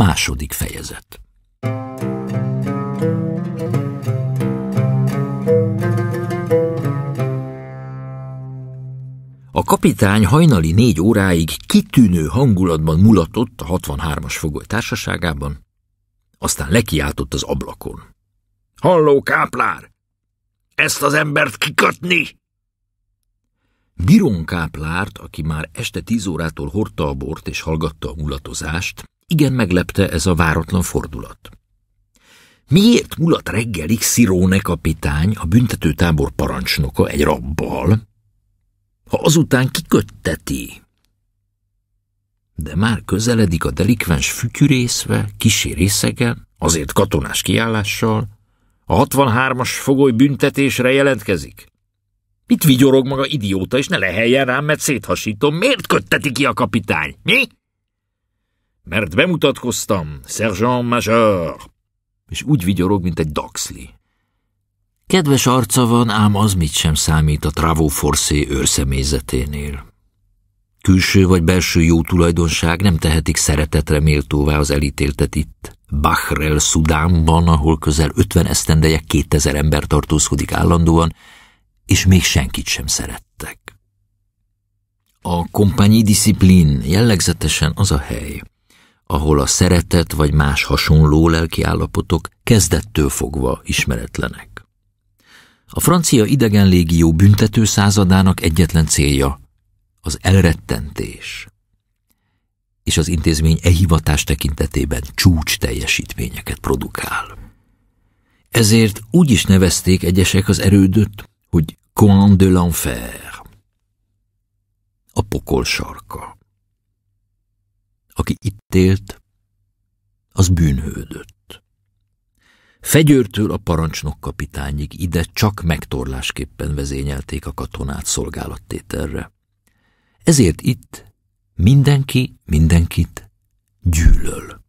Második fejezet A kapitány hajnali négy óráig kitűnő hangulatban mulatott a 63-as fogoly társaságában, aztán lekiáltott az ablakon. – Halló, káplár! Ezt az embert kikötni! Biron káplárt, aki már este tíz órától hordta a bort és hallgatta a mulatozást, igen meglepte ez a váratlan fordulat. Miért mulat reggelig Sziróne kapitány, a büntetőtábor parancsnoka egy rabbal, ha azután kikötteti? De már közeledik a delikvens fütyűrészve, kisé részegen, azért katonás kiállással, a 63-as fogoly büntetésre jelentkezik. Mit vigyorog maga idióta, és ne leheljen rám, mert széthasítom. Miért kötteti ki a kapitány? Mi? mert bemutatkoztam, Sergeant Major, és úgy vigyorog, mint egy Daxli. Kedves arca van, ám az mit sem számít a Travó Forcé őrszemélyzeténél. Külső vagy belső jó tulajdonság nem tehetik szeretetre méltóvá az elítéltet itt. Bachrel Szudánban, ahol közel 50 esztendeje 2000 ember tartózkodik állandóan, és még senkit sem szerettek. A kompányi Discipline jellegzetesen az a hely, ahol a szeretet vagy más hasonló állapotok kezdettől fogva ismeretlenek. A francia légió büntető századának egyetlen célja az elrettentés, és az intézmény e hivatás tekintetében csúcs teljesítményeket produkál. Ezért úgy is nevezték egyesek az erődöt, hogy Coin de l'enfer, a pokol sarka aki itt élt, az bűnhődött. Fegyőrtől a parancsnok kapitányig ide csak megtorlásképpen vezényelték a katonát szolgálattételre. Ezért itt mindenki mindenkit gyűlöl.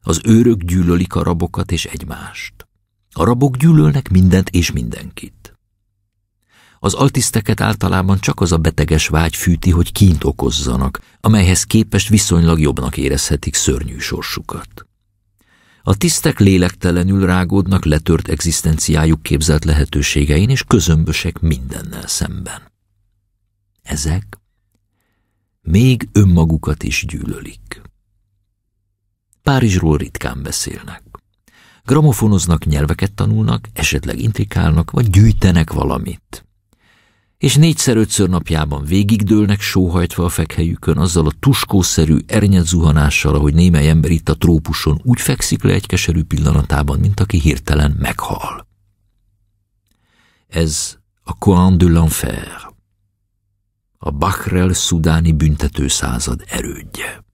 Az őrök gyűlölik a rabokat és egymást. A rabok gyűlölnek mindent és mindenkit. Az altiszteket általában csak az a beteges vágy fűti, hogy kint okozzanak, amelyhez képest viszonylag jobbnak érezhetik szörnyű sorsukat. A tisztek lélektelenül rágódnak letört egzisztenciájuk képzelt lehetőségein, és közömbösek mindennel szemben. Ezek még önmagukat is gyűlölik. Párizsról ritkán beszélnek. Gramofonoznak, nyelveket tanulnak, esetleg intrikálnak, vagy gyűjtenek valamit és négyszer-ötször napjában végigdőlnek sóhajtva a fekhelyükön, azzal a tuskószerű, ernyed zuhanással, ahogy némely ember itt a trópuson úgy fekszik le egy keserű pillanatában, mint aki hirtelen meghal. Ez a Coin de l'Enfer, a Bachrel szudáni büntetőszázad erődje.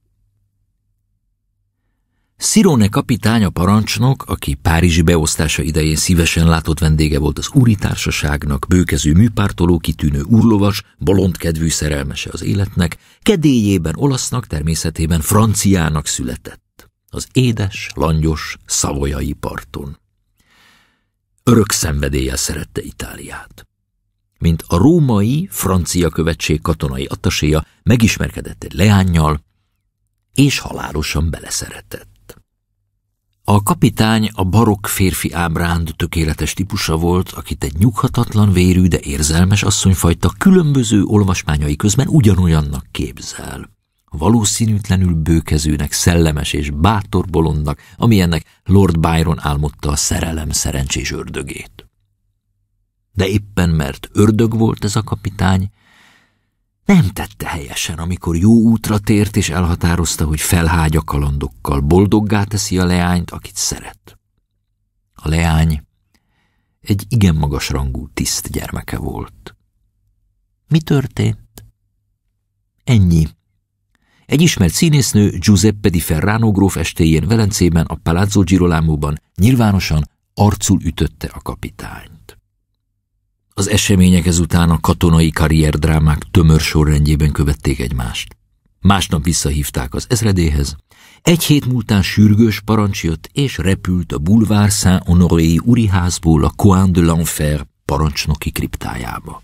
Szirone kapitány a parancsnok, aki Párizsi beosztása idején szívesen látott vendége volt az társaságnak, bőkező műpártoló, kitűnő urlovas, bolondkedvű szerelmese az életnek, kedélyében olasznak, természetében franciának született. Az édes, langyos, szavolyai parton. Örök szenvedéllyel szerette Itáliát. Mint a római francia követség katonai attaséja megismerkedett egy leányjal, és halálosan beleszeretett. A kapitány a barokk férfi ábránd tökéletes típusa volt, akit egy nyughatatlan vérű, de érzelmes asszonyfajta különböző olvasmányai közben ugyanolyannak képzel. Valószínűtlenül bőkezőnek, szellemes és bátor bolondnak, amilyennek Lord Byron álmodta a szerelem szerencsés ördögét. De éppen mert ördög volt ez a kapitány, nem tette helyesen, amikor jó útra tért, és elhatározta, hogy felhágy a kalandokkal, boldoggá teszi a leányt, akit szeret. A leány egy igen magas rangú tiszt gyermeke volt. Mi történt? Ennyi. Egy ismert színésznő Giuseppe di Ferrano gróf estéjén Velencében a Palazzo Girolamo-ban nyilvánosan arcul ütötte a kapitány. Az események ezután a katonai karrierdrámák tömör sorrendjében követték egymást. Másnap visszahívták az ezredéhez, egy hét múltán sürgős parancs jött, és repült a Boulevard Saint-Honoré uriházból a Coin de l'Enfer parancsnoki kriptájába.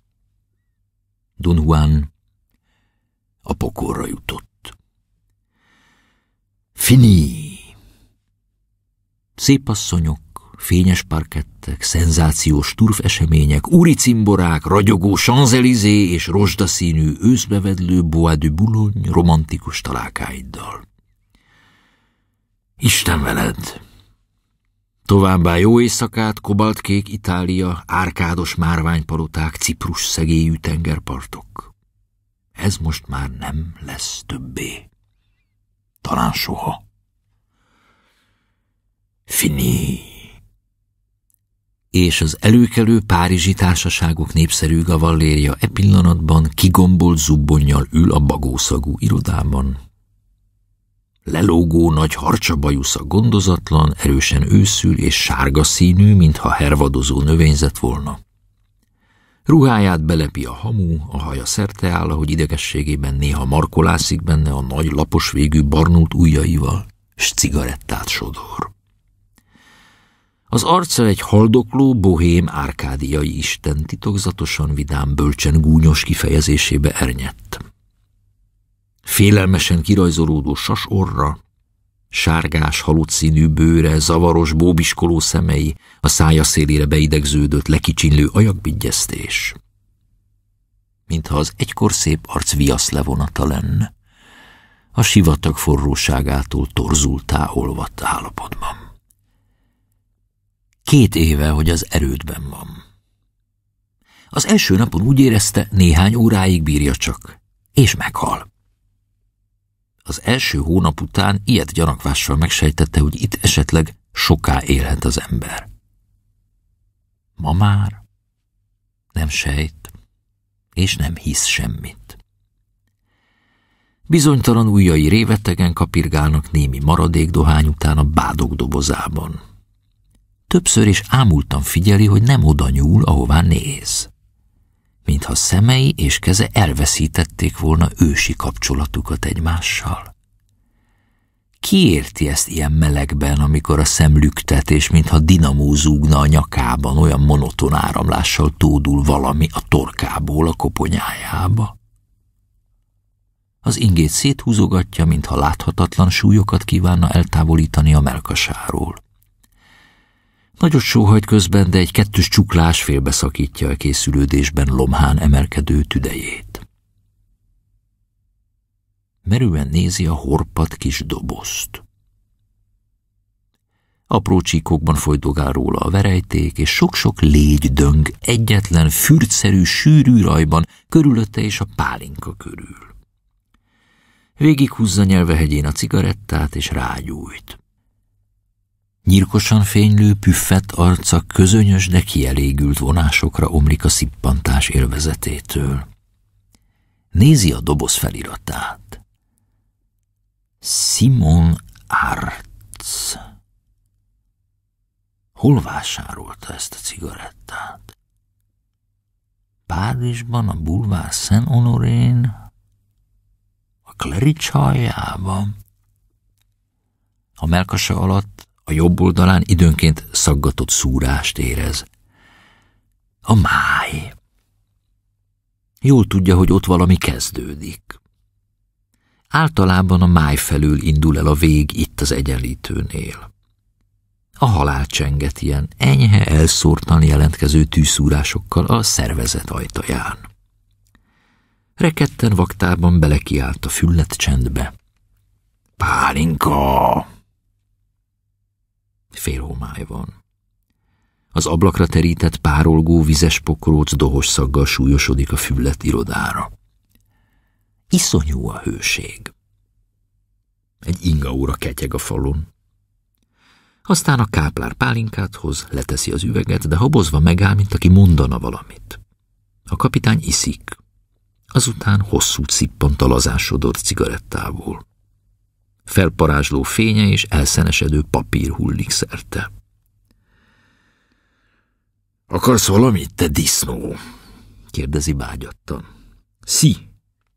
Don Juan a pokorra jutott. Fini! Szép asszonyok, fényes parkettek, szenzációs turfesemények, úri cimborák, ragyogó sanzelizé és rozsdaszínű őszbevedlő Bois de Boulogne romantikus találkáiddal. Isten veled! Továbbá jó éjszakát, kobaltkék Itália, árkádos márványpaloták, ciprus szegélyű tengerpartok. Ez most már nem lesz többé. Talán soha. Fini és az előkelő párizsi társaságok népszerű gavallérja e pillanatban kigombolt zubbonnyal ül a bagószagú irodában. Lelógó nagy harcsabajusza gondozatlan, erősen őszül és sárga színű, mintha hervadozó növényzet volna. Ruháját belepi a hamú, a haja szerte áll, ahogy idegességében néha markolászik benne a nagy lapos végű barnult ujjaival, s cigarettát sodor. Az arca egy haldokló, bohém, árkádiai isten titokzatosan vidám, bölcsen gúnyos kifejezésébe ernyett. Félelmesen kirajzolódó sas orra, sárgás, halott színű bőre, zavaros, bóbiskoló szemei, a szája szélére beidegződött, lekicsinlő ajakbigyeztés. Mintha az egykor szép arc viasz levonata lenne, a sivatag forróságától torzultá olvadt állapotban. Két éve, hogy az erődben van. Az első napon úgy érezte, néhány óráig bírja csak, és meghal. Az első hónap után ilyet gyanakvással megsejtette, hogy itt esetleg soká élhet az ember. Ma már nem sejt, és nem hisz semmit. Bizonytalan ujjai révetegen kapirgálnak némi maradék dohány után a bádok dobozában. Többször is ámultan figyeli, hogy nem oda nyúl, ahová néz. Mintha szemei és keze elveszítették volna ősi kapcsolatukat egymással. Ki érti ezt ilyen melegben, amikor a szem lüktet, és mintha dinamó zúgna a nyakában, olyan monoton áramlással tódul valami a torkából a koponyájába? Az ingét széthúzogatja, mintha láthatatlan súlyokat kívánna eltávolítani a melkasáról. Nagyot sóhajt közben, de egy kettős csuklás félbeszakítja a készülődésben lomhán emelkedő tüdejét. Merően nézi a horpat kis dobozt. Apró csíkokban folydogál róla a verejték, és sok-sok légy döng egyetlen fürtszerű, sűrű rajban, körülötte és a pálinka körül. Végig húzza nyelvehegyén a cigarettát, és rágyújt. Nyírkosan fénylő, püffett arca közönyös, de kielégült vonásokra omlik a szippantás élvezetétől. Nézi a doboz feliratát. Simon Arts. Hol vásárolta ezt a cigarettát? Párizsban, a bulvár Szent Honorén, a Klerics haljában. A melkasa alatt a jobb oldalán időnként szaggatott szúrást érez. A máj. Jól tudja, hogy ott valami kezdődik. Általában a máj felől indul el a vég itt az egyenlítőnél. A halál csenget ilyen enyhe, elszórtan jelentkező tűszúrásokkal a szervezet ajtaján. Reketten vaktában belekiált a füllet csendbe. Pálinka! Fél homály van. Az ablakra terített párolgó vizes pokróc dohos szaggal súlyosodik a füllet irodára. Iszonyú a hőség. Egy inga óra ketyeg a falon. Aztán a káplár pálinkát hoz, leteszi az üveget, de habozva megáll, mint aki mondana valamit. A kapitány iszik. Azután hosszú cippant a lazásodott cigarettából felparázsló fénye és elszenesedő papír hullik szerte. Akarsz valamit, te disznó? kérdezi bágyattan. Si,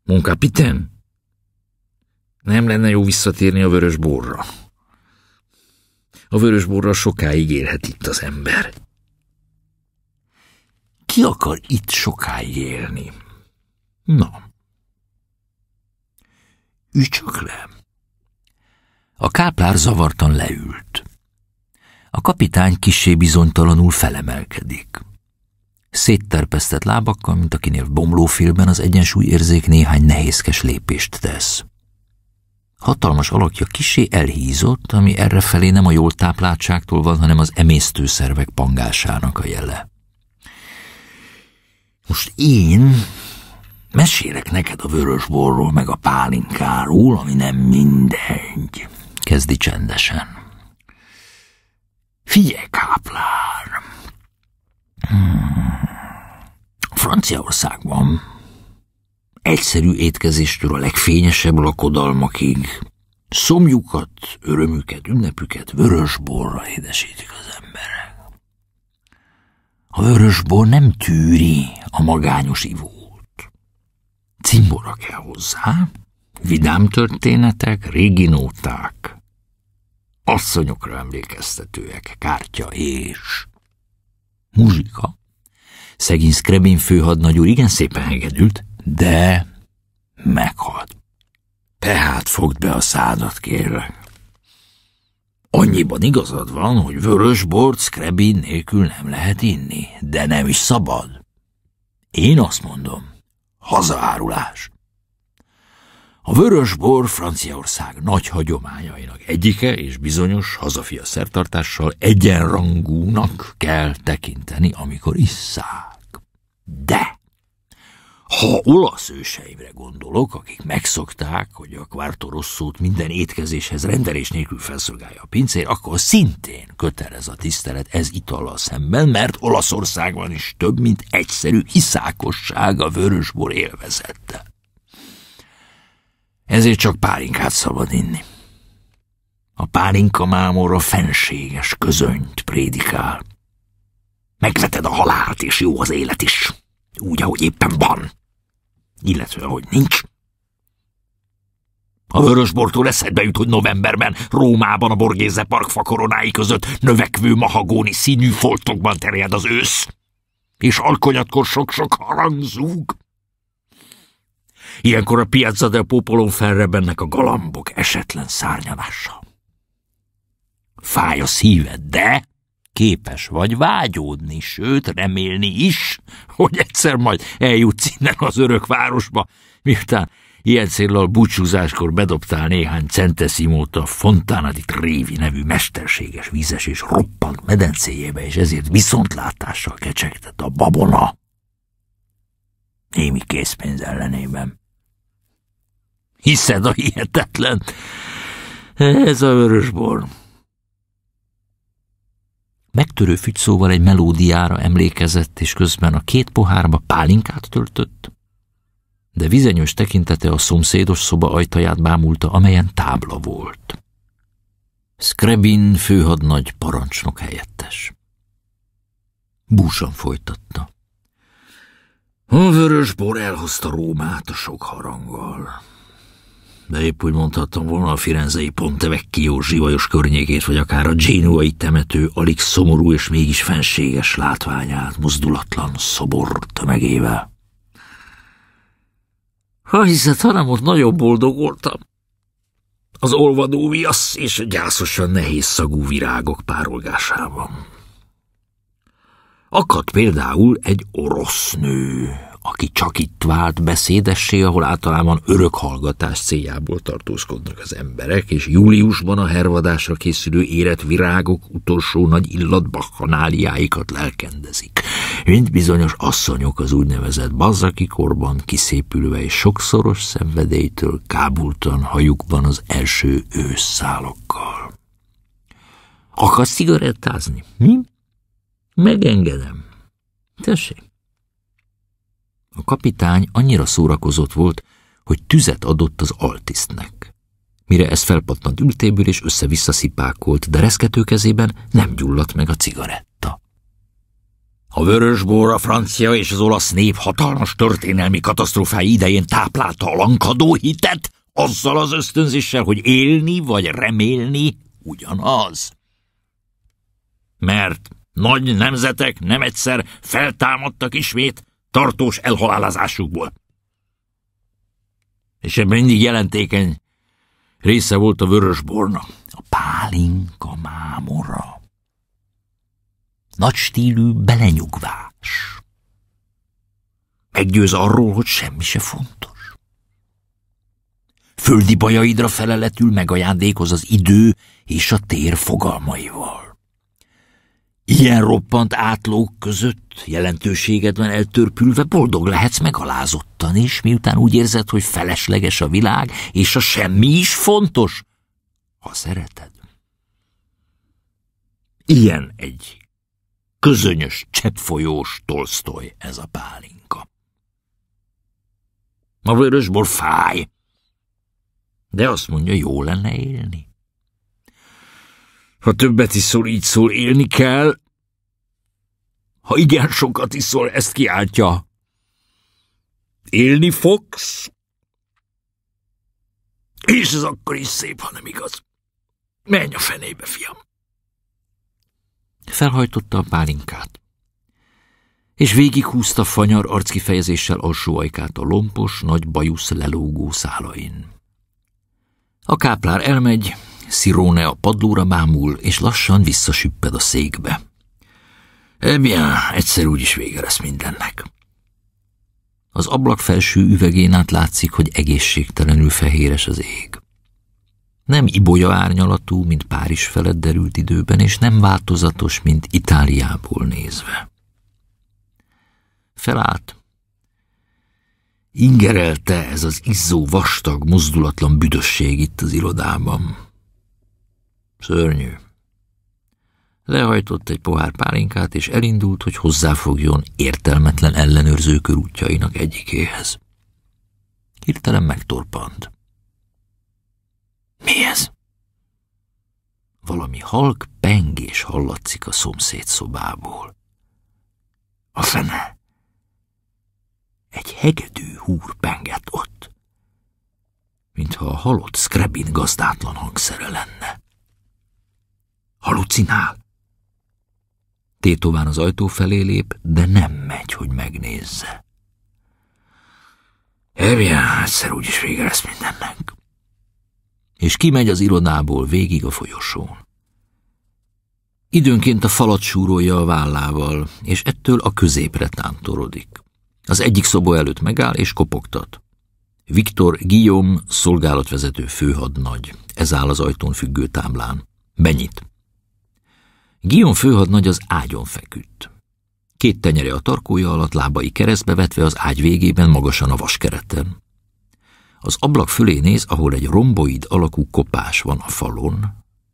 mon capitaine. Nem lenne jó visszatérni a vörös borra. A vörös borra sokáig élhet itt az ember. Ki akar itt sokáig élni? Na. Ücsök le. A káplár zavartan leült. A kapitány kissé bizonytalanul felemelkedik. Szétterpesztett lábakkal, mint akinél bomlófélben az egyensúlyérzék néhány nehézkes lépést tesz. Hatalmas alakja kisé elhízott, ami errefelé nem a jól tápláltságtól van, hanem az emésztőszervek pangásának a jele. Most én mesélek neked a vörösborról, meg a pálinkáról, ami nem mindegy kezdi csendesen. Figyelj, káplár! Hmm. Franciaországban egyszerű étkezéstől a legfényesebb lakodalmakig szomjukat, örömüket, ünnepüket vörösborra édesítik az emberek. A vörösbor nem tűri a magányos ivót. Cimbora kell hozzá, vidám történetek, régi nóták, asszonyokra emlékeztetőek, kártya és... Muzsika. Szegény Skrebin főhadnagy úr igen szépen hegedült, de meghalt. Tehát fogd be a szádat, kérlek. Annyiban igazad van, hogy vörös bort Skrebin nélkül nem lehet inni, de nem is szabad. Én azt mondom, hazaárulás. A vörös bor Franciaország nagy hagyományainak egyike, és bizonyos hazafia szertartással egyenrangúnak kell tekinteni, amikor isszák. De! Ha olasz őseimre gondolok, akik megszokták, hogy a kvártó rosszót minden étkezéshez rendelés nélkül felszolgálja a pincér, akkor szintén kötelez a tisztelet ez itala szemben, mert Olaszországban is több, mint egyszerű iszákosság a vörösbor élvezette ezért csak pálinkát szabad inni. A pálinka mámor fenséges közönyt prédikál. Megveted a halált, és jó az élet is, úgy, ahogy éppen van, illetve ahogy nincs. A vörösbortól eszedbe jut, hogy novemberben Rómában a Borgéze parkfa koronái között növekvő mahagóni színű foltokban terjed az ősz, és alkonyatkor sok-sok harang zúg. Ilyenkor a Piazza del Popolon felrebennek a galambok esetlen szárnyalása. Fáj a szíved, de képes vagy vágyódni, sőt, remélni is, hogy egyszer majd eljutsz innen az örök városba, miután ilyen célral búcsúzáskor bedobtál néhány centeszimót a Fontana révi nevű mesterséges vízes és roppant medencéjébe, és ezért viszontlátással kecsegtett a babona. Némi készpénz ellenében. Hiszed a hihetetlen. Ez a vörösbor. Megtörő fügyszóval egy melódiára emlékezett, és közben a két pohárba pálinkát töltött, de vizenyős tekintete a szomszédos szoba ajtaját bámulta, amelyen tábla volt. Skrebin főhadnagy parancsnok helyettes. Búsan folytatta. A vörös bor elhozta Rómát a sok haranggal de épp úgy mondhattam volna a firenzei Pontevecchio zsivajos környékét, vagy akár a génuai temető alig szomorú és mégis fenséges látványát, mozdulatlan szobor tömegével. Ha hiszed, hanem ott nagyon boldog voltam. Az olvadó viasz és a gyászosan nehéz szagú virágok párolgásában. Akadt például egy orosz nő, aki csak itt vált beszédessé, ahol általában örök hallgatás céljából tartózkodnak az emberek, és júliusban a hervadásra készülő érett virágok utolsó nagy illatbakkanáliáikat lelkendezik. Mint bizonyos asszonyok az úgynevezett bazzaki korban kiszépülve és sokszoros szenvedélytől kábultan hajukban az első ősszálokkal. Akarsz cigarettázni? Mi? Megengedem. Tessék. A kapitány annyira szórakozott volt, hogy tüzet adott az altisztnek. Mire ez felpattant ültéből és össze-vissza szipákolt, de reszkető kezében nem gyulladt meg a cigaretta. A vörösbor, a francia és az olasz nép hatalmas történelmi katasztrófái idején táplálta a lankadó hitet, azzal az ösztönzéssel, hogy élni vagy remélni ugyanaz. Mert nagy nemzetek nem egyszer feltámadtak ismét, tartós elhalálozásukból. És ebben mindig jelentékeny része volt a vörösborna, a pálinka mámora. Nagy stílű belenyugvás. Meggyőz arról, hogy semmi se fontos. Földi bajaidra feleletül megajándékoz az idő és a tér fogalmaival. Ilyen roppant átlók között jelentőségedben eltörpülve boldog lehetsz megalázottan is, miután úgy érzed, hogy felesleges a világ, és a semmi is fontos, ha szereted. Ilyen egy közönyös, cseppfolyós tolsztoly ez a pálinka. A vörösbor fáj, de azt mondja, jó lenne élni. Ha többet iszol, így szól, élni kell. Ha igen sokat iszol, ezt kiáltja. Élni fogsz? És ez akkor is szép, ha nem igaz. Menj a fenébe, fiam. Felhajtotta a pálinkát és végighúzta fanyar arckifejezéssel alsó ajkát a lompos, nagy bajusz lelógó szálain. A káplár elmegy, Sirone a padlóra bámul, és lassan visszasüpped a székbe. Ebjen, egyszer úgyis vége lesz mindennek. Az ablak felső üvegén át látszik, hogy egészségtelenül fehéres az ég. Nem ibolya árnyalatú, mint Párizs felett derült időben, és nem változatos, mint Itáliából nézve. Felállt. Ingerelte ez az izzó vastag, mozdulatlan büdösség itt az irodában. Szörnyű. Lehajtott egy pohár pálinkát, és elindult, hogy hozzáfogjon értelmetlen ellenőrző körútjainak egyikéhez. Hirtelen megtorpant. Mi ez? Valami halk pengés hallatszik a szomszéd szobából. A fene! Egy hegedű húr pengett ott, mintha a halott skrebin gazdátlan hangszere lenne. Halucinál. Tétován az ajtó felé lép, de nem megy, hogy megnézze. Erjen, egyszer úgyis vége lesz mindennek. És kimegy az irodából végig a folyosón. Időnként a falat súrolja a vállával, és ettől a középre tántorodik. Az egyik szobó előtt megáll és kopogtat. Viktor Guillaume, szolgálatvezető főhadnagy. Ez áll az ajtón függő táblán. Benyit. Gion főhadnagy az ágyon feküdt. Két tenyere a tarkója alatt, lábai keresztbe vetve az ágy végében magasan a vaskereten. Az ablak fölé néz, ahol egy romboid alakú kopás van a falon,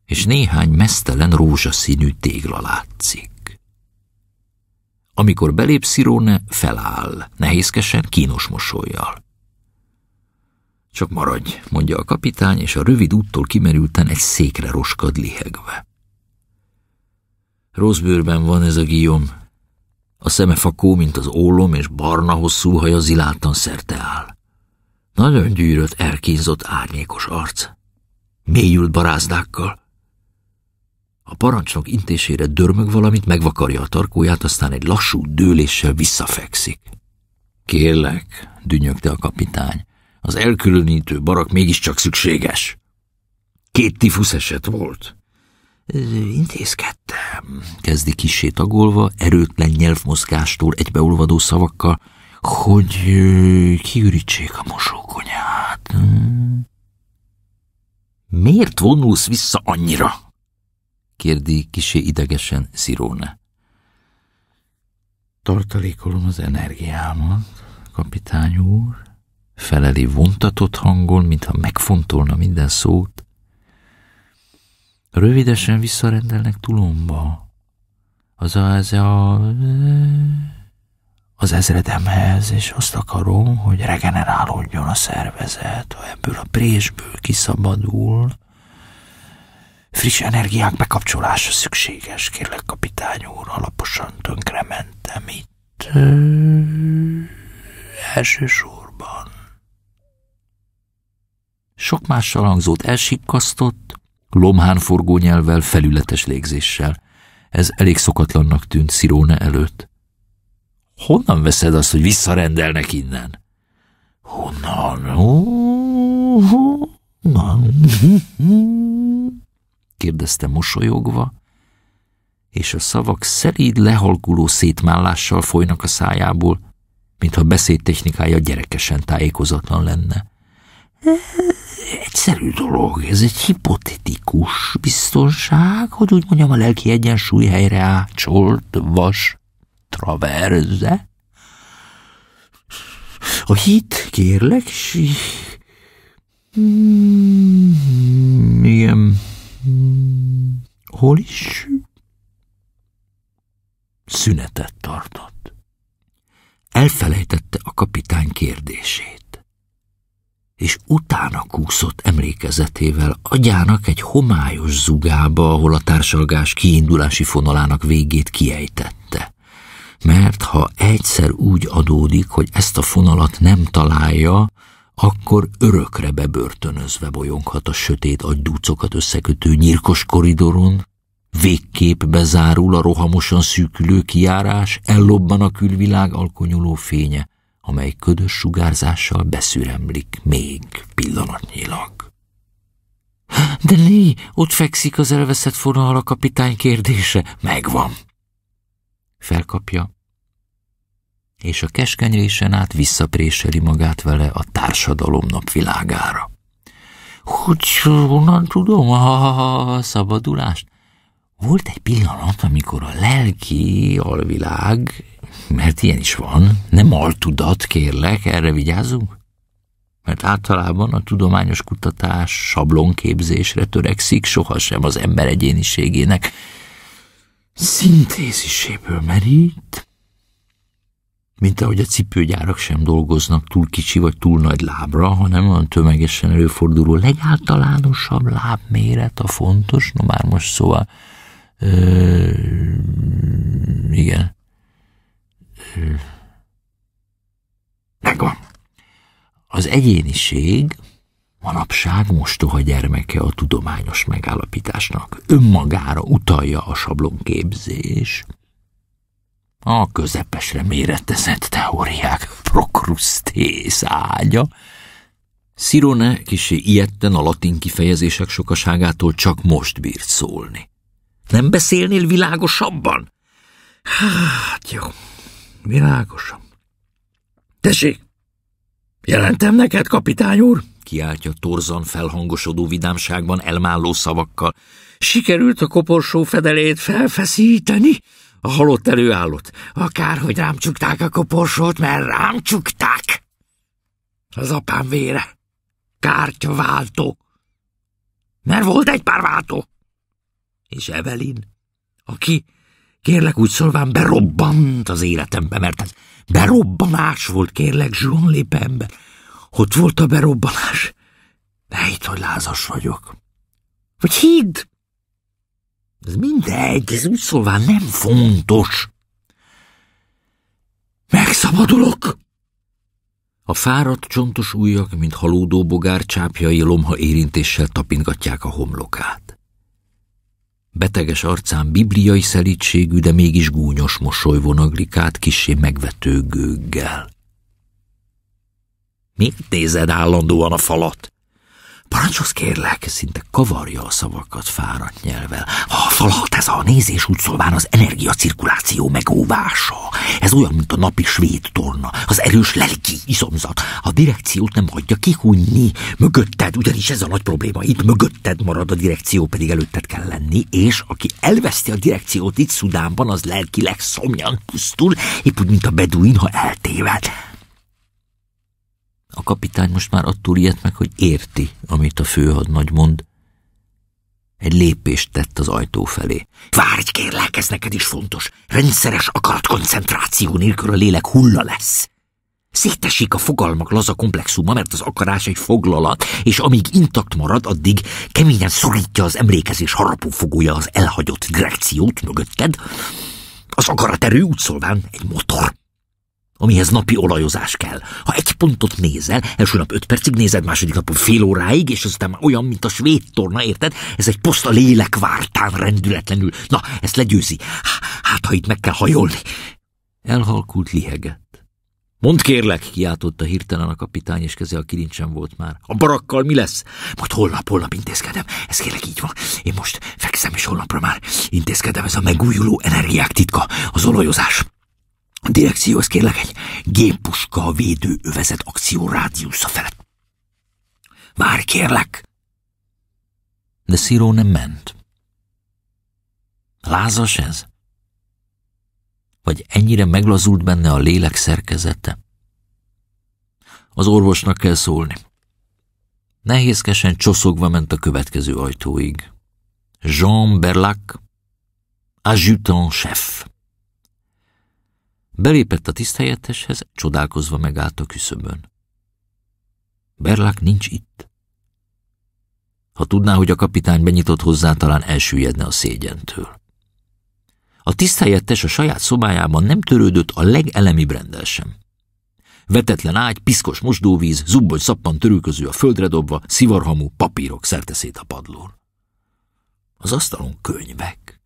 és néhány mesztelen rózsaszínű tégla látszik. Amikor belép Szirone, feláll, nehézkesen, kínos mosolyjal. Csak maradj, mondja a kapitány, és a rövid úttól kimerülten egy székre roskad lihegve. Rossz bőrben van ez a gíjom. A szeme fakó, mint az ólom, és barna hosszú haja ziláltan szerte áll. Nagyon gyűrött, elkínzott, árnyékos arc. Mélyült barázdákkal. A parancsnok intésére dörmög valamit, megvakarja a tarkóját, aztán egy lassú dőléssel visszafekszik. Kérlek, dünnyögte a kapitány, az elkülönítő barak mégiscsak szükséges. Két tifusz eset volt. Intézkedtem, kezdi kisé tagolva, erőtlen nyelvmozgástól egybeolvadó szavakkal, hogy kiürítsék a mosókonyát. Miért vonulsz vissza annyira? kérdi kisé idegesen Sziróne. Tartalékolom az energiámat, kapitány úr, feleli vontatott hangon, mintha megfontolna minden szót, Rövidesen visszarendelnek tulomba. Az a, ez a... Az ezredemhez, és azt akarom, hogy regenerálódjon a szervezet, ha ebből a présből kiszabadul. Friss energiák bekapcsolása szükséges, kérlek kapitány úr, alaposan tönkrementem itt. Elsősorban. Sok más alangzót elsikkasztott, lomhán forgó nyelvvel, felületes légzéssel. Ez elég szokatlannak tűnt Sirone előtt. Honnan veszed azt, hogy visszarendelnek innen? Honnan? Honnan? kérdezte mosolyogva, és a szavak szelíd lehalkuló szétmállással folynak a szájából, mintha beszédtechnikája gyerekesen tájékozatlan lenne egyszerű dolog, ez egy hipotetikus biztonság, hogy úgy mondjam, a lelki egyensúly helyre ácsolt vas traverze. A hit, kérlek, és... Mm, igen. Mm, hol is? Szünetet tartott. Elfelejtette a kapitány kérdését és utána kúszott emlékezetével agyának egy homályos zugába, ahol a társalgás kiindulási fonalának végét kiejtette. Mert ha egyszer úgy adódik, hogy ezt a fonalat nem találja, akkor örökre bebörtönözve bolyonghat a sötét agydúcokat összekötő nyírkos koridoron, végképp bezárul a rohamosan szűkülő kiárás, ellobban a külvilág alkonyuló fénye, amely ködös sugárzással beszüremlik még pillanatnyilag. De Lee, ott fekszik az elveszett fonal a kapitány kérdése. Megvan. Felkapja, és a keskeny résen át visszapréseli magát vele a társadalom napvilágára. Hogy honnan tudom a szabadulást? Volt egy pillanat, amikor a lelki alvilág mert ilyen is van. Nem altudat, kérlek, erre vigyázunk? Mert általában a tudományos kutatás sablonképzésre törekszik, sohasem az ember egyéniségének szintéziséből merít, mint ahogy a cipőgyárak sem dolgoznak túl kicsi vagy túl nagy lábra, hanem olyan tömegesen előforduló legáltalánosabb lábméret a fontos, no már most szóval, ö, igen, Megvan. Az egyéniség manapság mostoha gyermeke a tudományos megállapításnak. Önmagára utalja a sablonképzés. A közepesre méretezett teóriák prokrusztész ágya. Szirone kisé ilyetten a latin kifejezések sokaságától csak most bírt szólni. Nem beszélnél világosabban? Hát jó világosan. Tessék! Jelentem neked, kapitány úr! kiáltja torzan felhangosodó vidámságban elmálló szavakkal. Sikerült a koporsó fedelét felfeszíteni? A halott előállott. Akárhogy rám csukták a koporsót, mert rám csukták. Az apám vére. váltó. Mert volt egy pár váltó. És evelin. aki Kérlek úgy szólván berobbant az életembe, mert ez berobbanás volt, kérlek, Jean Lépembe. Ott volt a berobbanás. Ne hidd, hogy lázas vagyok. Vagy hidd! Ez mindegy, ez úgy szólván nem fontos. Megszabadulok! A fáradt csontos ujjak, mint halódó bogár csápjai lomha érintéssel tapintgatják a homlokát. Beteges arcán bibliai szelítségű, de mégis gúnyos mosoly vonaglik át kisé megvető gőggel. Mit nézed állandóan a falat? Parancsolsz kérlek, szinte kavarja a szavakat fáradt nyelvel. Ha szalhat ez a nézés úgy szólván az energiacirkuláció megóvása. Ez olyan, mint a napi svéd torna, az erős lelki izomzat. A direkciót nem hagyja kihunni. Mögötted, ugyanis ez a nagy probléma. Itt mögötted marad a direkció, pedig előtted kell lenni, és aki elveszti a direkciót itt Szudánban, az lelkileg szomjan pusztul, épp úgy, mint a beduin, ha eltéved. A kapitány most már attól ilyet meg, hogy érti, amit a főhadnagy mond. Egy lépést tett az ajtó felé. Várj, kérlek, ez neked is fontos. Rendszeres koncentráció nélkül a lélek hulla lesz. Szétesik a fogalmak laza komplexuma, mert az akarás egy foglalat, és amíg intakt marad, addig keményen szorítja az emlékezés harapófogója az elhagyott direkciót mögötted. Az akaraterő úgy szólván egy motor amihez napi olajozás kell. Ha egy pontot nézel, első nap öt percig nézed, második napon fél óráig, és aztán már olyan, mint a svéd torna, érted? Ez egy poszt a lélek vártán rendületlenül. Na, ezt legyőzi. Hát, ha itt meg kell hajolni. Elhalkult lihegett. Mond kérlek, kiáltotta hirtelen a kapitány, és keze a kilincsen volt már. A barakkal mi lesz? Majd holnap, holnap intézkedem. Ez kérlek így van. Én most fekszem, és holnapra már intézkedem. Ez a megújuló energiák titka, az olajozás. A az kérlek egy géppuska védő övezet akció rádiusza felett. Vár kérlek! De Sziró nem ment. Lázas ez? Vagy ennyire meglazult benne a lélek szerkezete? Az orvosnak kell szólni. Nehézkesen csoszogva ment a következő ajtóig. Jean Berlac, adjutant chef. Belépett a tiszthelyetteshez, csodálkozva megállt a küszöbön. Berlák nincs itt. Ha tudná, hogy a kapitány benyitott hozzá, talán elsüllyedne a szégyentől. A tiszthelyettes a saját szobájában nem törődött a legelemibb rendel sem. Vetetlen ágy, piszkos mosdóvíz, zubboly szappan törülköző a földre dobva, szivarhamú papírok szerteszét a padlón. Az asztalon könyvek.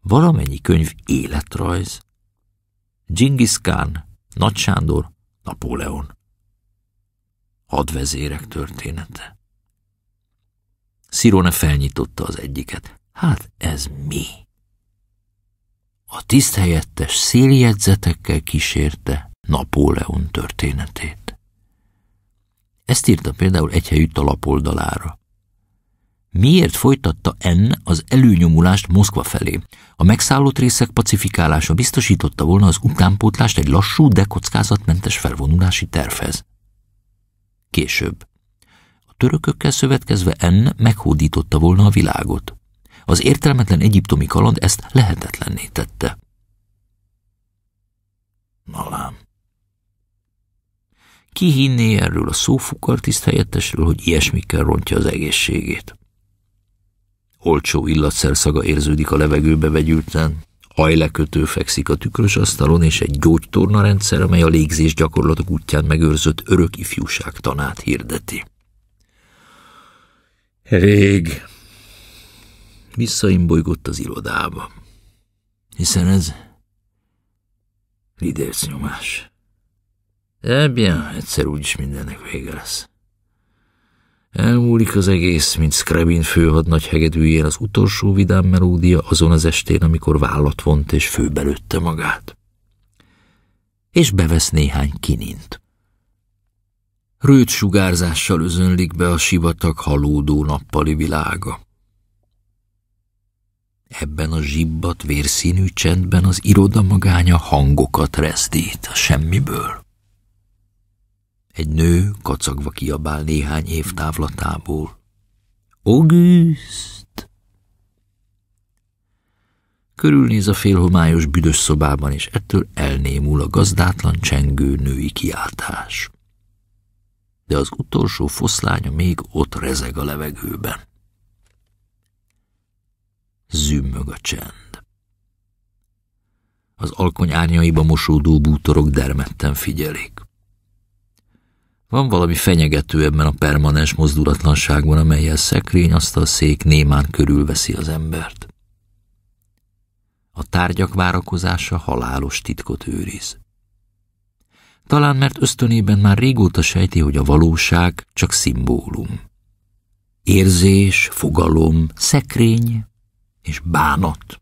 Valamennyi könyv életrajz, Gingis Khan, Nagy Sándor, Napóleon. Hadvezérek története. Szirone felnyitotta az egyiket. Hát ez mi? A tiszthelyettes széljegyzetekkel kísérte Napóleon történetét. Ezt írta például helyütt a lapoldalára miért folytatta N az előnyomulást Moszkva felé. A megszállott részek pacifikálása biztosította volna az utánpótlást egy lassú, de kockázatmentes felvonulási tervhez. Később. A törökökkel szövetkezve N meghódította volna a világot. Az értelmetlen egyiptomi kaland ezt lehetetlenné tette. Malám. Ki hinné erről a szófukartiszt helyettesről, hogy ilyesmikkel rontja az egészségét? olcsó illatszerszaga érződik a levegőbe vegyülten, hajlekötő fekszik a tükrös asztalon, és egy gyógytorna rendszer, amely a légzés gyakorlatok útján megőrzött örök ifjúság tanát hirdeti. Rég visszaimbolygott az irodába, hiszen ez lidércnyomás. Ebben eh, egyszer úgyis mindennek vége lesz. Elmúlik az egész, mint Skrebin főhadnagy hegedűjén az utolsó vidám melódia azon az estén, amikor vállat vont és főbelőtte magát. És bevesz néhány kinint. Rőt sugárzással özönlik be a sivatag halódó nappali világa. Ebben a zsibbat vérszínű csendben az iroda magánya hangokat rezdít a semmiből. Egy nő kacagva kiabál néhány év távlatából. August! Körülnéz a félhomályos büdös szobában, és ettől elnémul a gazdátlan csengő női kiáltás. De az utolsó foszlánya még ott rezeg a levegőben. Zümmög a csend. Az alkony árnyaiba mosódó bútorok dermedten figyelik. Van valami fenyegető ebben a permanens mozdulatlanságban, amelyel szekrény, azt a szék némán körülveszi az embert. A tárgyak várakozása halálos titkot őriz. Talán mert ösztönében már régóta sejti, hogy a valóság csak szimbólum. Érzés, fogalom, szekrény és bánat.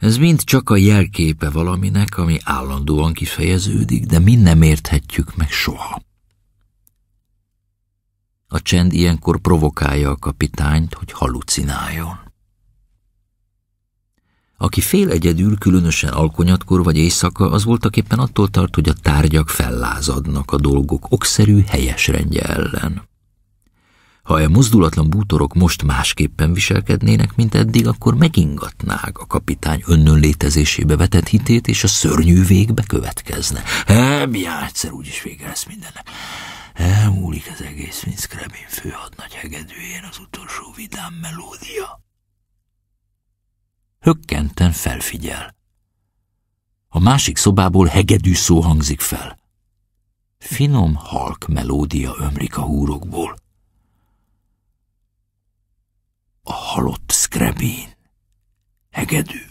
Ez mind csak a jelképe valaminek, ami állandóan kifejeződik, de mi nem érthetjük meg soha. A csend ilyenkor provokálja a kapitányt, hogy halucináljon. Aki fél egyedül, különösen alkonyatkor vagy éjszaka, az éppen attól tart, hogy a tárgyak fellázadnak a dolgok okszerű helyes rendje ellen. Ha e mozdulatlan bútorok most másképpen viselkednének, mint eddig, akkor megingatnák a kapitány önnön létezésébe vetett hitét, és a szörnyű végbe következne. Hem, egyszer úgyis vége lesz mindennek. Elmúlik az egész Vince Krebin főhadnagy hegedűjén az utolsó vidám melódia. Hökkenten felfigyel. A másik szobából hegedű szó hangzik fel. Finom halk melódia ömlik a húrokból a halott szkrebén. Hegedül.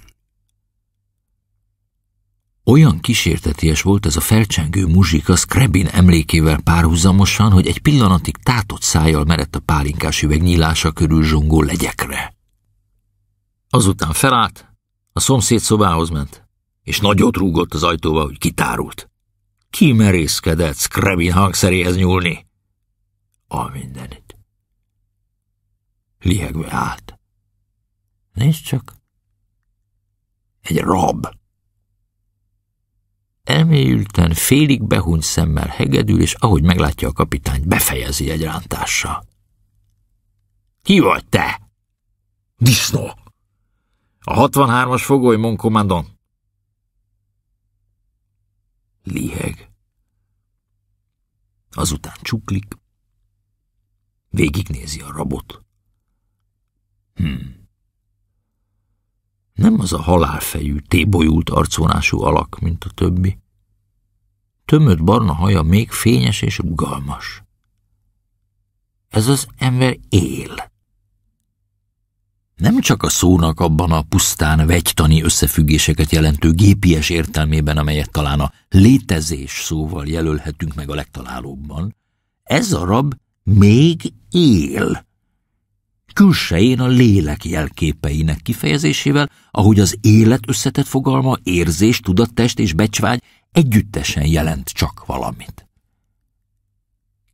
Olyan kísérteties volt ez a felcsengő muzsika Skrebin emlékével párhuzamosan, hogy egy pillanatig tátott szájjal merett a pálinkás üveg nyílása körül zsongó legyekre. Azután felállt, a szomszéd szobához ment, és nagyot rúgott az ajtóba, hogy kitárult. Kimerészkedett Skrebin hangszeréhez nyúlni. A mindenit lihegve állt. Nézd csak! Egy rab! Elmélyülten, félig behuny szemmel hegedül, és ahogy meglátja a kapitányt, befejezi egy rántással. Ki vagy te? Disznó! A 63-as fogoly, monkomandon! Liheg. Azután csuklik. Végignézi a rabot. Hm. Nem az a halálfejű, tébolyult arcvonású alak, mint a többi. Tömött barna haja még fényes és ugalmas. Ez az ember él. Nem csak a szónak abban a pusztán vegytani összefüggéseket jelentő gépies értelmében, amelyet talán a létezés szóval jelölhetünk meg a legtalálóbban, ez a rab még él külsején a lélek jelképeinek kifejezésével, ahogy az élet összetett fogalma, érzés, tudattest és becsvágy együttesen jelent csak valamit.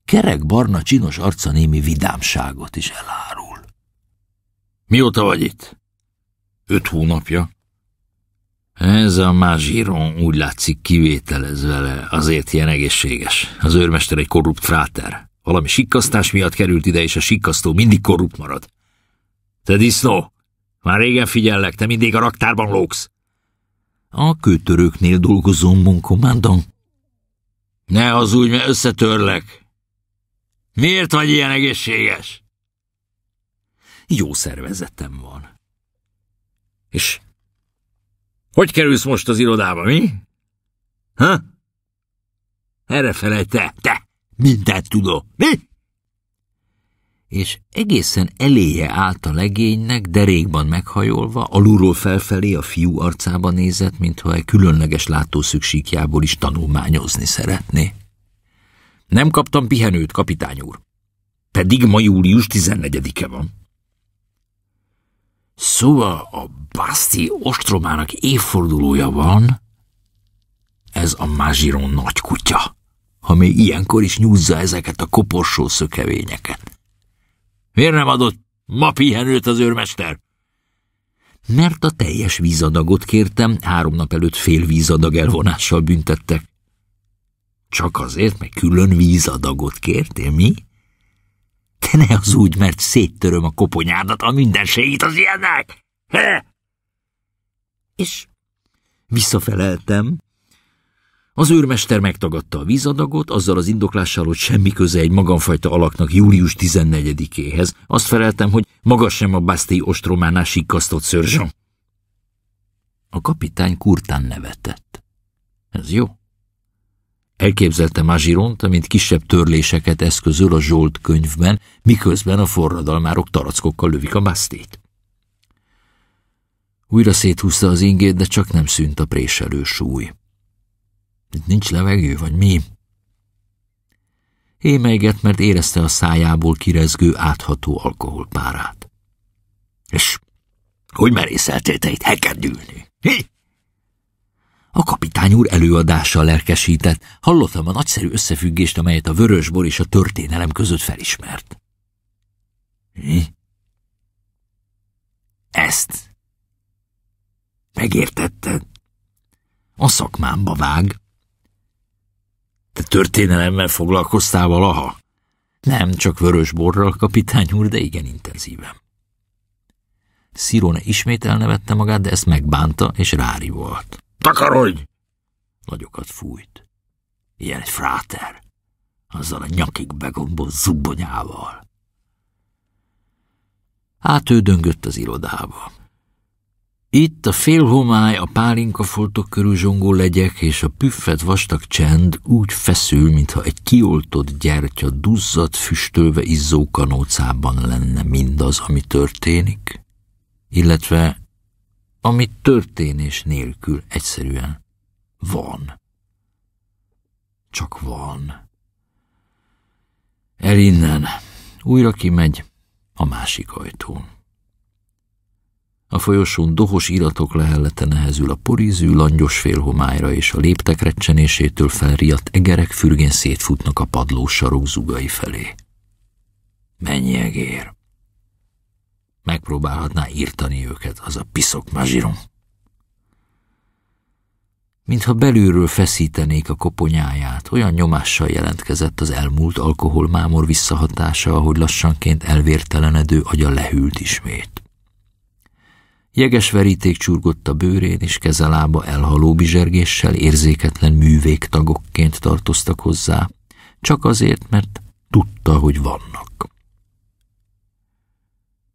Kerek barna csinos arca némi vidámságot is elárul. Mióta vagy itt? Öt hónapja. Ez a mázsíron úgy látszik kivételez vele, azért ilyen egészséges. Az őrmester egy korrupt fráter. Valami sikkasztás miatt került ide, és a sikkasztó mindig korrupt marad. Te disznó! Már régen figyellek, te mindig a raktárban lóksz. A kőtörőknél dolgozom, munkomándon. Ne az úgy, mert összetörlek. Miért vagy ilyen egészséges? Jó szervezetem van. És hogy kerülsz most az irodába, mi? Ha? Erre felej te, te! Mindent tudó. Mi? És egészen eléje állt a legénynek, derékban meghajolva, alulról felfelé a fiú arcába nézett, mintha egy különleges látószükségjából is tanulmányozni szeretné. Nem kaptam pihenőt, kapitány úr. Pedig ma július 14-e van. Szóval a Basti ostromának évfordulója van, ez a Mazsiron nagy kutya ha még ilyenkor is nyúzza ezeket a koporsó szökevényeket. Miért nem adott ma pihenőt az őrmester? Mert a teljes vízadagot kértem, három nap előtt fél vízadag elvonással büntettek. Csak azért, mert külön vízadagot kértél, mi? Te ne az úgy, mert széttöröm a koponyádat, a mindenségét az ilyenek! He? És visszafeleltem, az őrmester megtagadta a vízadagot, azzal az indoklással, hogy semmi köze egy magamfajta alaknak július 14-éhez. Azt feleltem, hogy maga sem a Basti ostrománás sikasztott szörzsön. A kapitány kurtán nevetett. Ez jó. Elképzelte Mazsiront, amint kisebb törléseket eszközöl a Zsolt könyvben, miközben a forradalmárok tarackokkal lövik a Bastit. Újra széthúzta az ingét, de csak nem szűnt a préselő súly. Itt nincs levegő, vagy mi? Émelygett, mert érezte a szájából kirezgő, átható alkoholpárát. És hogy merészeltél te itt hekedülni? Hi? A kapitány úr előadással lelkesített, hallottam a nagyszerű összefüggést, amelyet a vörösbor és a történelem között felismert. Mi? Ezt? Megértetted? A szakmámba vág. Te történelemmel foglalkoztál valaha? Nem, csak vörös borral, kapitány úr, de igen intenzíven. Szirone ismét elnevette magát, de ezt megbánta, és rári volt. Takarodj! Nagyokat fújt. Ilyen egy fráter. Azzal a nyakig begombolt zubbonyával. Átődöngött az irodába. Itt a félhomály, a foltok körül zsongó legyek és a püffet vastag csend úgy feszül, mintha egy kioltott gyertya duzzat füstölve izzó kanócában lenne mindaz, ami történik, illetve ami történés nélkül egyszerűen van. Csak van. El innen. Újra kimegy a másik ajtón. A folyosón dohos iratok lehellete nehezül a porízű, langyos félhomályra és a léptek recsenésétől felriadt egerek fürgén szétfutnak a padló sarok zugai felé. Mennyi egér! Megpróbálhatná írtani őket az a piszok mazsirom. Mintha belülről feszítenék a koponyáját, olyan nyomással jelentkezett az elmúlt alkoholmámor visszahatása, ahogy lassanként elvértelenedő agya lehűlt ismét. Jeges veríték csurgott a bőrén, és kezelába elhaló bizsergéssel érzéketlen művégtagokként tartoztak hozzá, csak azért, mert tudta, hogy vannak.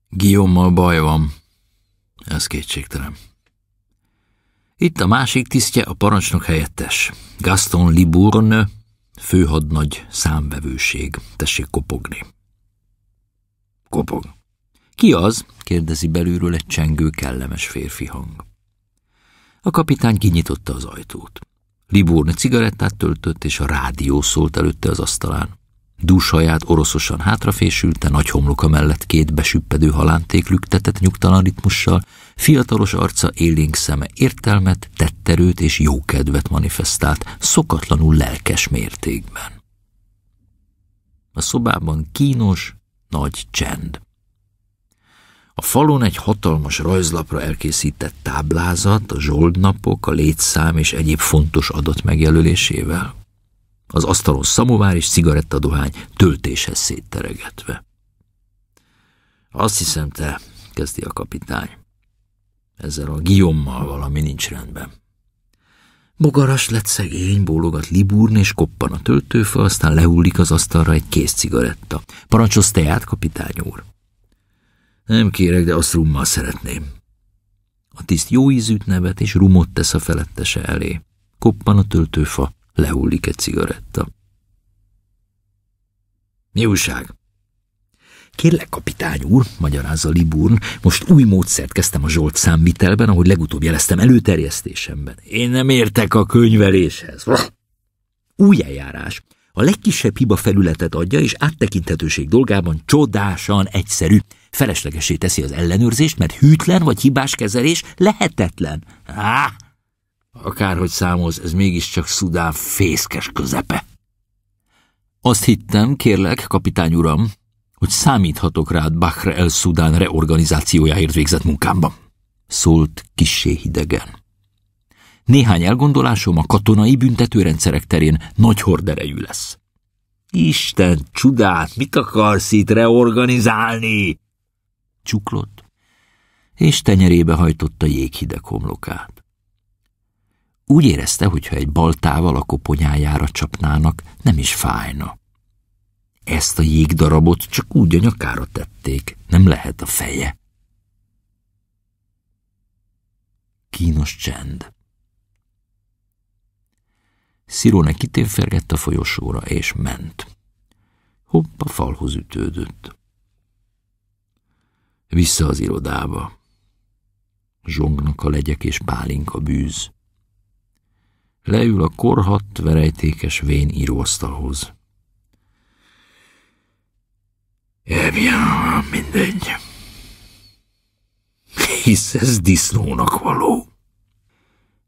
Guillaume-mal baj van, ez kétségtelen. Itt a másik tisztje a parancsnok helyettes, Gaston Libourne, főhadnagy számbevőség, Tessék kopogni. Kopog. Ki az? kérdezi belülről egy csengő, kellemes férfi hang. A kapitány kinyitotta az ajtót. Liburne cigarettát töltött, és a rádió szólt előtte az asztalán. Dúsaját oroszosan hátrafésülte, nagy homloka mellett két besüppedő halánték lüktetett nyugtalan ritmussal, fiatalos arca élénk szeme értelmet, tetterőt és jókedvet manifestált, szokatlanul lelkes mértékben. A szobában kínos, nagy csend. A falon egy hatalmas rajzlapra elkészített táblázat, a zsoldnapok, a létszám és egyéb fontos adat megjelölésével. Az asztalon szamovár és cigarettadohány töltéshez szétteregetve. Azt hiszem te, kezdi a kapitány. Ezzel a giommal valami nincs rendben. Bogaras lett szegény, bólogat Liburn, és koppan a töltőfa, aztán lehullik az asztalra egy kész cigaretta. Parancsolsz teát, kapitány úr! Nem kérek, de azt rummal szeretném. A tiszt jó ízűt nevet, és rumot tesz a felettese elé. Koppan a töltőfa, lehullik egy cigaretta. Mi újság? Kérlek, kapitány úr, magyarázza Liburn, most új módszert kezdtem a Zsolt számvitelben, ahogy legutóbb jeleztem előterjesztésemben. Én nem értek a könyveléshez. Új eljárás. A legkisebb hiba felületet adja, és áttekinthetőség dolgában csodásan egyszerű. Feleslegesé teszi az ellenőrzést, mert hűtlen vagy hibás kezelés lehetetlen. Há! Akárhogy számolsz, ez mégiscsak Szudán fészkes közepe. Azt hittem, kérlek, kapitány uram, hogy számíthatok rád Bakr el-Szudán reorganizációjáért végzett munkámban. Szólt kissé hidegen néhány elgondolásom a katonai büntetőrendszerek terén nagy horderejű lesz. Isten csodát, mit akarsz itt reorganizálni? Csuklott, és tenyerébe hajtotta jéghideg homlokát. Úgy érezte, hogy ha egy baltával a koponyájára csapnának, nem is fájna. Ezt a jégdarabot csak úgy a nyakára tették, nem lehet a feje. Kínos csend. Szirone kitérfergett a folyosóra, és ment. Hopp a falhoz ütődött. Vissza az irodába. Zsongnak a legyek és pálinka bűz. Leül a korhat, verejtékes vén íróasztalhoz. Eh mindegy. Hisz ez disznónak való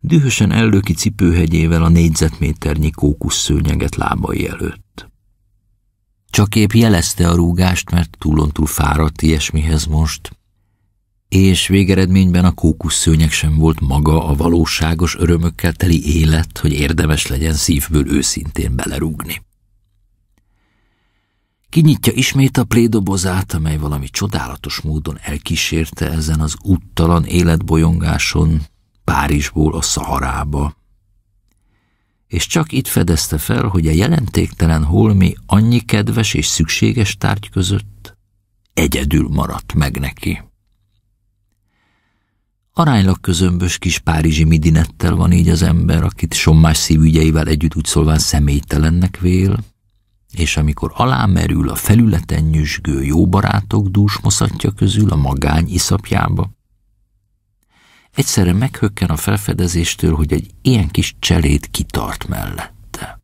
dühösen ellöki cipőhegyével a négyzetméternyi kókuszszőnyeget lábai előtt. Csak épp jelezte a rúgást, mert túlontúl fáradt ilyesmihez most, és végeredményben a kókuszszőnyeg sem volt maga a valóságos örömökkel teli élet, hogy érdemes legyen szívből őszintén belerúgni. Kinyitja ismét a plédobozát, amely valami csodálatos módon elkísérte ezen az úttalan életbolyongáson, Párizsból a Szaharába. És csak itt fedezte fel, hogy a jelentéktelen holmi annyi kedves és szükséges tárgy között egyedül maradt meg neki. Aránylag közömbös kis párizsi midinettel van így az ember, akit sommás szívügyeivel együtt úgy szólván személytelennek vél, és amikor alámerül a felületen nyüzsgő jó barátok dúsmoszatja közül a magány iszapjába, Egyszerre meghökken a felfedezéstől, hogy egy ilyen kis cseléd kitart mellette.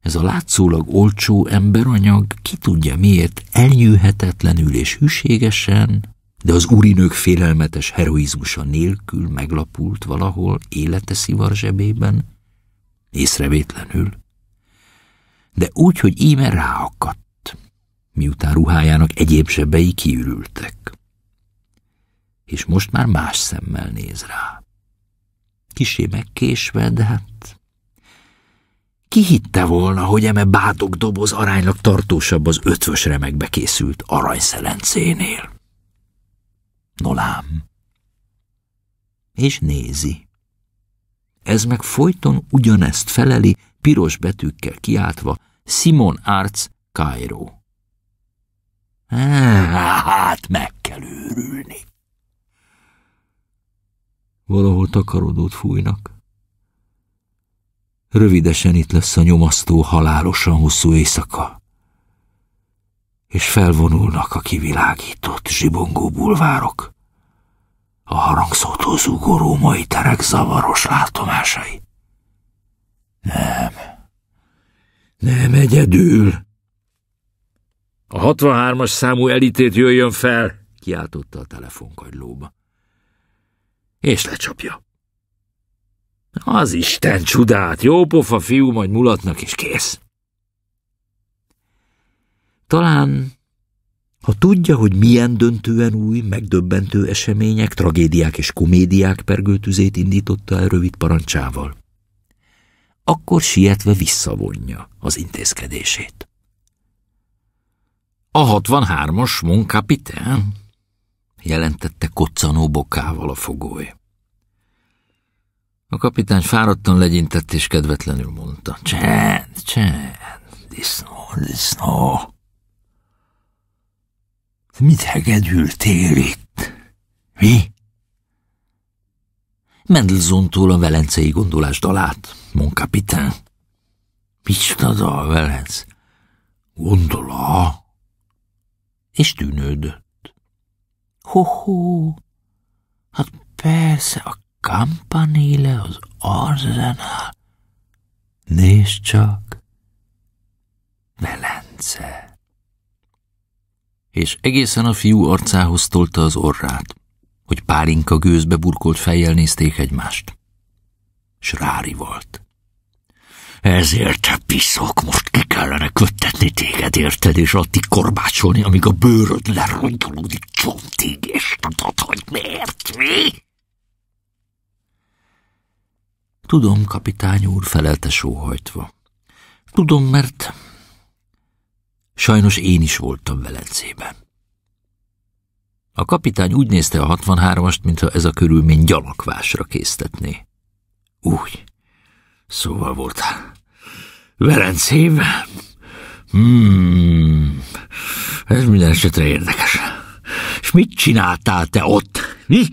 Ez a látszólag olcsó emberanyag ki tudja miért elnyűhetetlenül és hűségesen, de az úrinők félelmetes heroizmusa nélkül meglapult valahol élete szivar zsebében, észrevétlenül, de úgy, hogy íme ráakadt, miután ruhájának egyéb zsebei kiürültek és most már más szemmel néz rá. Kisé megkésve, de hát... Ki hitte volna, hogy eme bátok doboz aránylag tartósabb az ötvös remekbe készült aranyszelencénél? Nolám. És nézi. Ez meg folyton ugyanezt feleli, piros betűkkel kiáltva, Simon Arts, Cairo. Hát meg kell őrülni valahol takarodót fújnak. Rövidesen itt lesz a nyomasztó, halálosan hosszú éjszaka, és felvonulnak a kivilágított, zsibongó bulvárok, a harangszótó zúgó római terek zavaros látomásai. Nem, nem egyedül. A 63-as számú elitét jöjjön fel, kiáltotta a telefonkagylóba és lecsapja. Az Isten csodát, pofa fiú, majd mulatnak és kész. Talán, ha tudja, hogy milyen döntően új, megdöbbentő események, tragédiák és komédiák pergőtüzét indította el rövid parancsával, akkor sietve visszavonja az intézkedését. A 63-as munkapitán? jelentette koccanó bokával a fogói. A kapitány fáradtan legyintett és kedvetlenül mondta. Csend, csend, disznó, disznó. Mit hegedültél itt? Mi? Mendelzontól a velencei gondolás alát, mon kapitán. Micsoda a velenc? Gondola? És tűnődött. Hoho! Hát persze, a kampanile az arzenál. Nézd csak! Velence! És egészen a fiú arcához tolta az orrát, hogy pálinka gőzbe burkolt fejjel nézték egymást. S rári volt. Ezért te piszok, most ki kellene köttetni téged, érted, és addig korbácsolni, amíg a bőröd lerongyolódik csontig, és tudod, hogy miért, mi? Tudom, kapitány úr felelte sóhajtva. Tudom, mert sajnos én is voltam Velencében. A kapitány úgy nézte a 63-ast, mintha ez a körülmény gyalakvásra késztetné. Úgy. Szóval voltál. Velencével? Hmm, ez minden esetre érdekes. És mit csináltál te ott? Mi?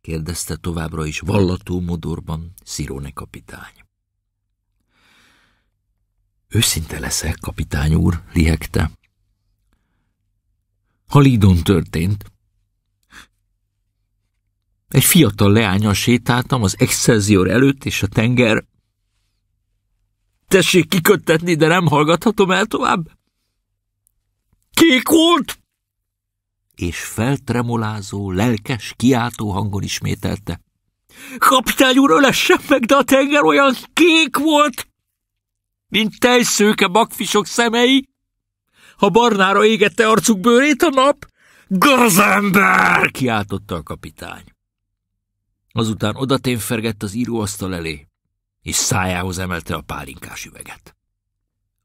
kérdezte továbbra is vallató modorban Szirone kapitány. Őszinte leszek, kapitány úr, lihegte. Halidon történt. Egy fiatal leányal sétáltam az Excelsior előtt, és a tenger Tessék kiköttetni, de nem hallgathatom el tovább. Kék volt! És feltremolázó, lelkes, kiáltó hangon ismételte. Kapitány úr, ölessem meg, de a tenger olyan kék volt, mint tejszőke bakfisok szemei. Ha barnára égette arcuk bőrét a nap, gazember! kiáltotta a kapitány. Azután fergett az íróasztal elé és szájához emelte a pálinkás üveget.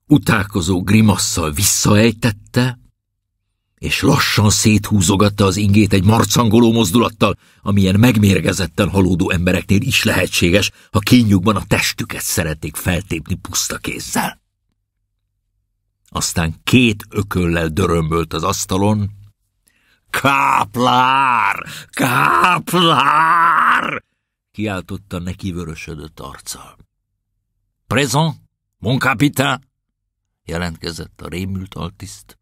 Utálkozó grimasszal visszaejtette, és lassan széthúzogatta az ingét egy marcangoló mozdulattal, amilyen megmérgezetten halódó embereknél is lehetséges, ha kínjukban a testüket szeretnék feltépni puszta kézzel. Aztán két ököllel dörömbölt az asztalon. Káplár! Káplár! kiáltotta neki vörösödött arccal. Présent, mon capitain! jelentkezett a rémült altiszt.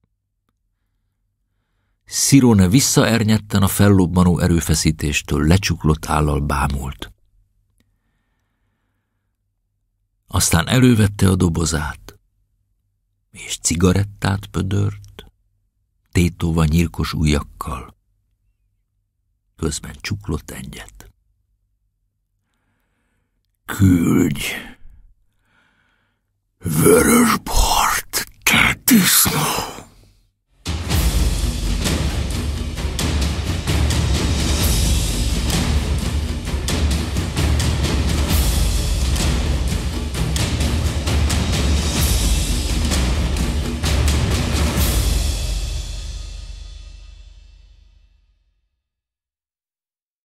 Szirone visszaernyetten a fellobbanó erőfeszítéstől lecsuklott állal bámult. Aztán elővette a dobozát, és cigarettát pödört, tétova nyírkos ujjakkal. Közben csuklott egyet. Küldj vörösbort, te disznó!